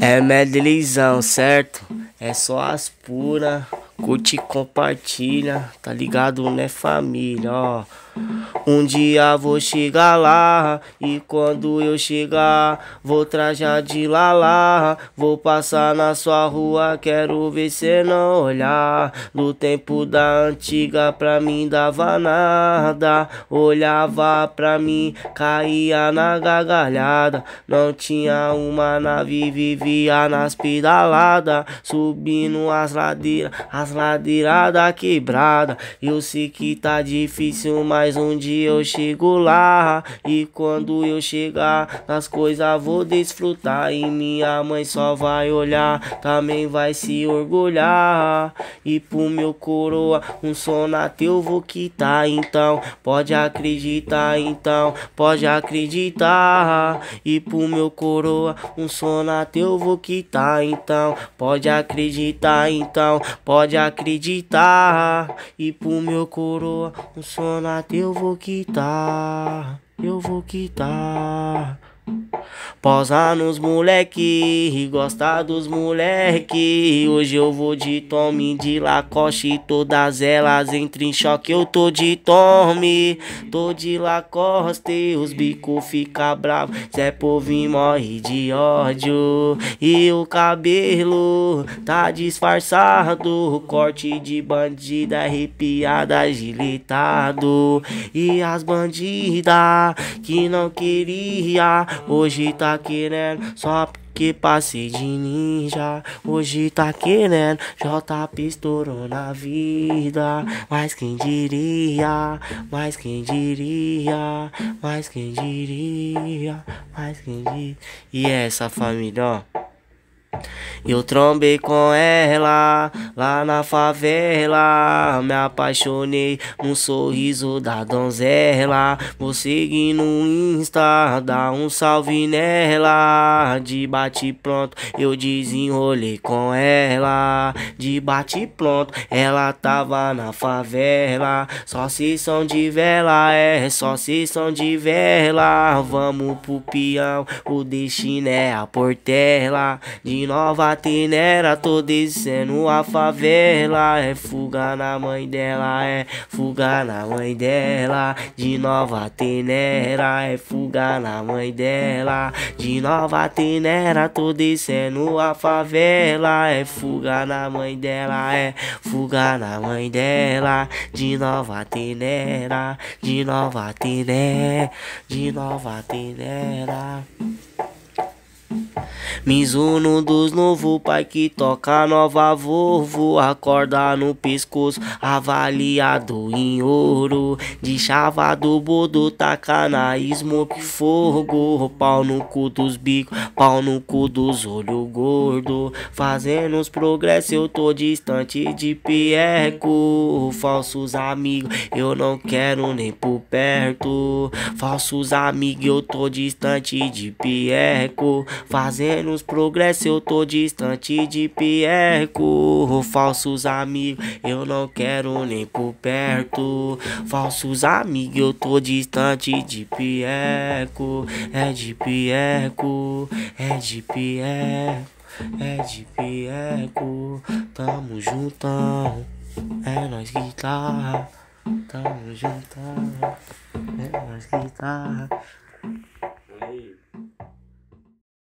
é medleyzão, certo? É só as puras. Curte e compartilha, tá ligado, né, família? Ó. Um dia vou chegar lá e quando eu chegar vou trajar de lalá vou passar na sua rua, quero ver cê não olhar. no tempo da antiga pra mim dava nada, olhava pra mim, caía na gargalhada. Não tinha uma nave, vivia nas pedaladas, subindo as ladeiras, as ladeiras da quebrada. Eu sei que tá difícil, mas mas um dia eu chego lá e quando eu chegar nas coisas vou desfrutar e minha mãe só vai olhar, também vai se orgulhar. E pro meu coroa um sonate eu vou quitar então, pode acreditar então, pode acreditar. E pro meu coroa um sonate eu vou quitar então, pode acreditar então, pode acreditar. E pro meu coroa um sonate eu vou quitar, eu vou quitar. Posa nos moleque, gosta dos moleque. Hoje eu vou de tome, de lacoste, todas elas entram em choque. Eu tô de tome, tô de lacoste, os bico fica bravo. Zé povinho morre de ódio e o cabelo tá disfarçado. Corte de bandida arrepiada, agilitado. E as bandidas que não queria Hoje tá querendo só que passe de ninja. Hoje tá querendo, J estourou na vida. Mas quem diria, mas quem diria, mas quem diria, mas quem diria. E essa família, ó. Eu trombei com ela lá na favela. Me apaixonei no sorriso da donzela. Vou seguir no Insta, dá um salve nela. De bate pronto, eu desenrolei com ela. De bate pronto, ela tava na favela. Só se são de vela, é só se são de vela. Vamos pro peão, o destino é a portela. De de nova tenera, tô descendo a favela. É fuga na mãe dela, é fuga na mãe dela. De nova tenera, é fuga na mãe dela. De nova tenera, tô descendo a favela. É fuga na mãe dela, é fuga na mãe dela. De nova tenera, de nova tenera, de nova tenera. Mizuno dos novo pai que toca nova vovô Acorda no pescoço, avaliado em ouro De chava do bodo, taca na smoke fogo Pau no cu dos bicos, pau no cu dos olho gordo Fazendo os progressos eu tô distante de pieco Falsos amigos, eu não quero nem por perto Falsos amigos, eu tô distante de pieco Fazendo progresso, eu tô distante de Pierco Falsos amigos, eu não quero nem por perto. Falsos amigos, eu tô distante de Pierco É de Pierco é de perco. É de pieco, tamo juntão, é nós tá tamo juntão, é nós tá